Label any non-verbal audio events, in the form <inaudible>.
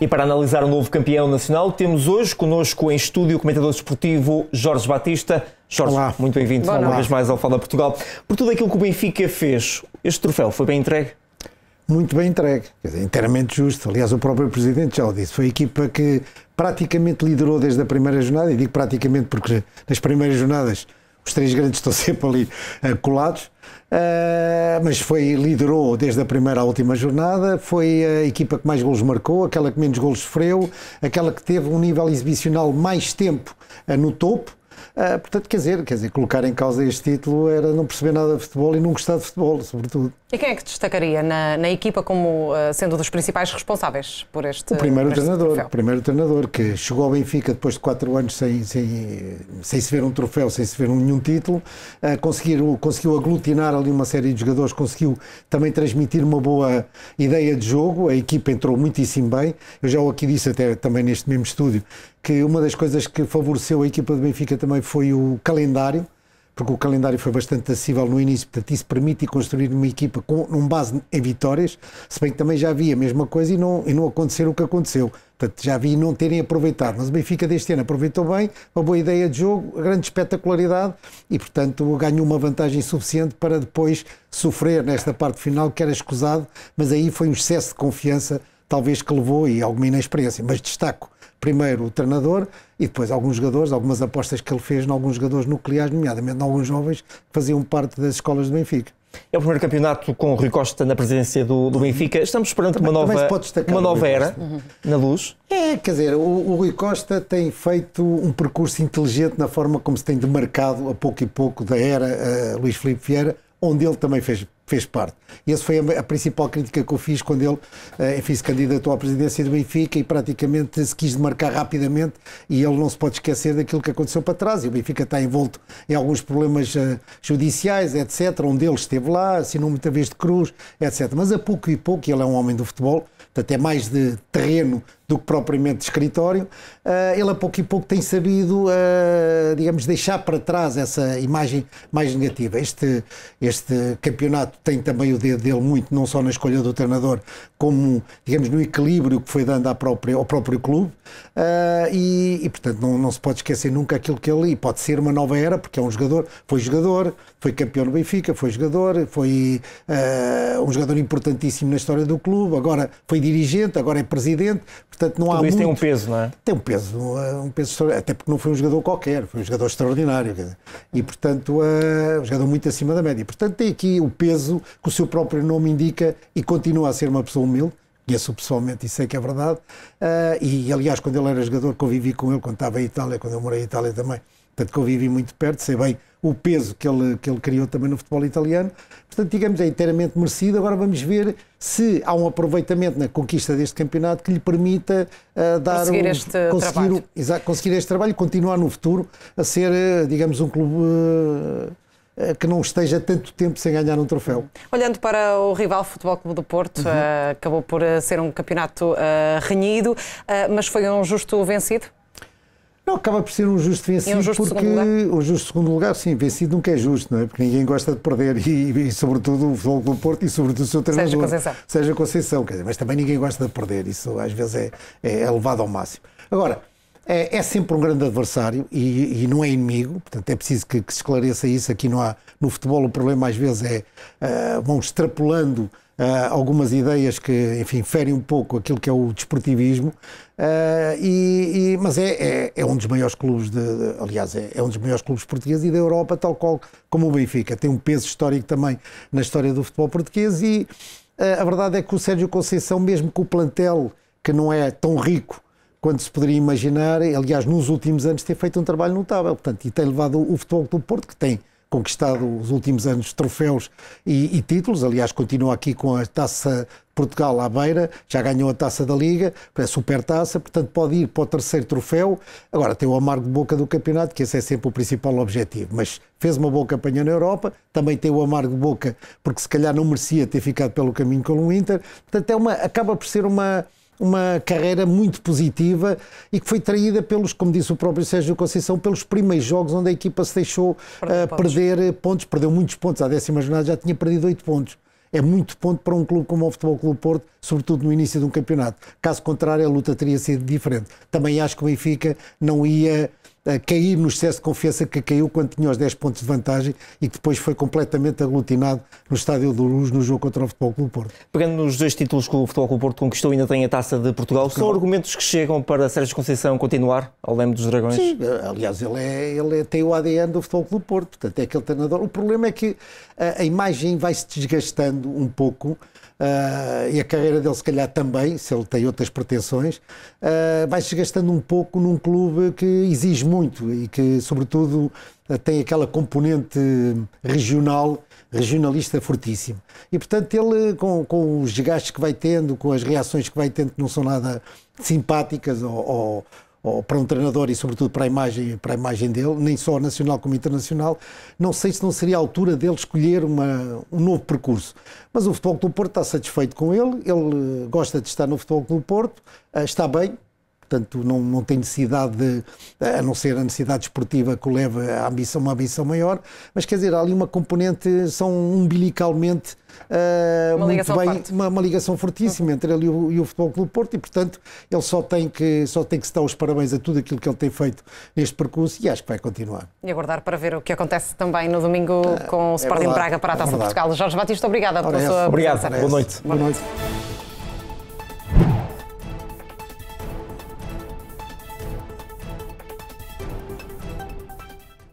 E para analisar o novo campeão nacional, temos hoje connosco em estúdio o comentador desportivo Jorge Batista. Jorge, Olá. muito bem-vindo uma vez mais ao Fala Portugal. Por tudo aquilo que o Benfica fez, este troféu foi bem entregue? Muito bem entregue, quer dizer, inteiramente justo. Aliás, o próprio Presidente já o disse. Foi a equipa que praticamente liderou desde a primeira jornada, e digo praticamente porque nas primeiras jornadas os três grandes estão <laughs> sempre ali eh, colados, eh, mas foi, liderou desde a primeira à última jornada, foi a equipa que mais golos marcou, aquela que menos golos sofreu, aquela que teve um nível exibicional mais tempo eh, no topo, Uh, portanto, quer dizer, quer dizer, colocar em causa este título era não perceber nada de futebol e não gostar de futebol, sobretudo. E quem é que destacaria na, na equipa como uh, sendo dos principais responsáveis por este O primeiro treinador, o primeiro treinador que chegou ao Benfica depois de quatro anos sem, sem, sem se ver um troféu, sem se ver nenhum título, uh, conseguiu, conseguiu aglutinar ali uma série de jogadores, conseguiu também transmitir uma boa ideia de jogo, a equipa entrou muitíssimo bem, eu já o aqui disse até também neste mesmo estúdio, que uma das coisas que favoreceu a equipa do Benfica também foi o calendário, porque o calendário foi bastante acessível no início, portanto isso permite construir uma equipa com um base em vitórias, se bem que também já havia a mesma coisa e não, e não acontecer o que aconteceu. Portanto, já havia não terem aproveitado, mas o Benfica deste ano aproveitou bem, uma boa ideia de jogo, grande espetacularidade e, portanto, ganhou uma vantagem suficiente para depois sofrer nesta parte final, que era escusado, mas aí foi um excesso de confiança, talvez que levou e alguma inexperiência, mas destaco primeiro o treinador e depois alguns jogadores, algumas apostas que ele fez em alguns jogadores nucleares, nomeadamente em alguns jovens que faziam parte das escolas do Benfica. É o primeiro campeonato com o Rui Costa na presidência do, do Benfica. Estamos esperando uma nova, uma nova era uhum. na luz. É, quer dizer, o, o, Rui Costa tem feito um percurso inteligente na forma como se tem demarcado a pouco e pouco da era eh, Luís Filipe Vieira onde ele também fez, fez parte. E essa foi a, a, principal crítica que eu fiz quando ele eh, enfim, se candidatou à presidência do Benfica e praticamente se quis demarcar rapidamente e ele não se pode esquecer daquilo que aconteceu para trás. E o Benfica está envolto em alguns problemas eh, judiciais, etc. Um deles esteve lá, assinou muita vez de cruz, etc. Mas a pouco e pouco, ele é um homem do futebol, portanto é mais de terreno do que propriamente de escritório, eh, ele a pouco e pouco tem sabido, eh, digamos, deixar para trás essa imagem mais negativa. Este, este campeonato tem também o dedo dele muito, não só na escolha do treinador, como, digamos, no equilíbrio que foi dando à própria, ao próprio clube. Eh, e, e portanto, não, não se pode esquecer nunca aquilo que ele, e pode ser uma nova era, porque é um jogador, foi jogador, foi campeão no Benfica, foi jogador, foi uh, um jogador importantíssimo na história do clube, agora foi dirigente, agora é presidente. Portanto, não Tudo há isso muito... tem um peso, não é? Tem um peso, eh, um peso, até porque não foi um jogador qualquer, foi um jogador extraordinário. E, portanto, eh, um jogador muito acima da média. Portanto, tem aqui o peso que o seu próprio nome indica e continua a ser uma pessoa humilde, conheço pessoalmente e sei é que é verdade. Uh, e, aliás, quando ele era jogador, convivi com ele quando estava em Itália, quando eu morei em Itália também. Portanto, convivi muito perto, sei bem o peso que ele, que ele criou também no futebol italiano. Portanto, digamos, é inteiramente merecido. Agora vamos ver se há um aproveitamento na conquista deste campeonato que lhe permita uh, dar conseguir, um, este conseguir, trabalho. exato, conseguir este trabalho e continuar no futuro a ser, ah, digamos, um clube uh, eh, que não esteja tanto tempo sem ganhar um troféu. Olhando para o rival Futebol Clube do Porto, uhum. Eh, acabou por eh, ser um campeonato renhido, mas foi um justo vencido? Não, acaba por ser um justo vencido, um justo porque um justo segundo lugar, sim, vencido nunca é justo, não é? Porque ninguém gosta de perder, e, e sobretudo o Futebol do Porto e sobretudo o seu treinador. Seja Conceição. Seja Conceição, quer dizer, mas também ninguém gosta de perder, isso às vezes é, é, é levado ao máximo. Agora, é, é sempre um grande adversário e, e, não é inimigo, portanto é preciso que, que, se esclareça isso. Aqui não há, no futebol o problema às vezes é, uh, vão extrapolando Uh, algumas ideias que, enfim, ferem um pouco aquilo que é o desportivismo, uh, e, e, mas é, é, é, um dos maiores clubes, de, de aliás, é, é, um dos maiores clubes portugueses e da Europa, tal qual como o Benfica. Tem um peso histórico também na história do futebol português e uh, a verdade é que o Sérgio Conceição, mesmo com o plantel que não é tão rico, quando se poderia imaginar, aliás, nos últimos anos tem feito um trabalho notável, portanto, e tem levado o futebol do Porto, que tem conquistado os últimos anos troféus e, e, títulos. Aliás, continua aqui com a taça Portugal à beira, já ganhou a taça da Liga, é super taça, portanto pode ir para o terceiro troféu. Agora tem o amargo de boca do campeonato, que esse é sempre o principal objetivo, mas fez uma boa campanha na Europa, também tem o amargo de boca, porque se calhar não merecia ter ficado pelo caminho com o Inter. Portanto, é uma, acaba por ser uma uma carreira muito positiva e que foi traída pelos, como disse o próprio Sérgio Conceição, pelos primeiros jogos onde a equipa se deixou uh, perder eh, pontos, perdeu muitos pontos. À décima jornada já tinha perdido oito pontos é muito ponto para um clube como o Futebol Clube Porto, sobretudo no início de um campeonato. Caso contrário, a luta teria sido diferente. Também acho que o Benfica não ia a eh, cair no excesso de confiança que caiu quando tinha os 10 pontos de vantagem e que depois foi completamente aglutinado no Estádio do Luz no jogo contra o Futebol Clube Porto. Pegando nos dois títulos que o Futebol Clube Porto conquistou, ainda tem a Taça de Portugal, são argumentos que chegam para Sérgio Conceição continuar ao leme dos Dragões? Sim, eh, aliás, ele, é, ele é, tem o ADN do Futebol Clube Porto, portanto é aquele treinador. O problema é que a, eh, a imagem vai-se desgastando um pouco Uh, e a carreira dele, se calhar, também, se ele tem outras pretensões, uh, vai-se gastando um pouco num clube que exige muito e que, sobretudo, tem aquela componente regional, regionalista fortíssima E, portanto, ele, com, com os desgastes que vai tendo, com as reações que vai tendo, que não são nada simpáticas ou, ou para um treinador e sobretudo para a imagem para a imagem dele nem só nacional como internacional não sei se não seria a altura dele escolher uma, um novo percurso mas o futebol do Porto está satisfeito com ele ele gosta de estar no futebol do Porto eh, está bem portanto não, não tem necessidade de, a não ser a necessidade esportiva que o leva a ambição, uma ambição maior, mas quer dizer, há ali uma componente, são umbilicalmente uh, uma, muito bem, uma, uma ligação fortíssima entre ele e o, e o Futebol Clube Porto e, portanto, ele só tem, que, só tem que se dar os parabéns a tudo aquilo que ele tem feito neste percurso e acho que vai continuar. E aguardar para ver o que acontece também no domingo ah, com o é Sporting é verdade, Braga para a é Taça é Portugal. Jorge Batista, obrigada pela é sua assim. Obrigado, boa noite. Boa noite.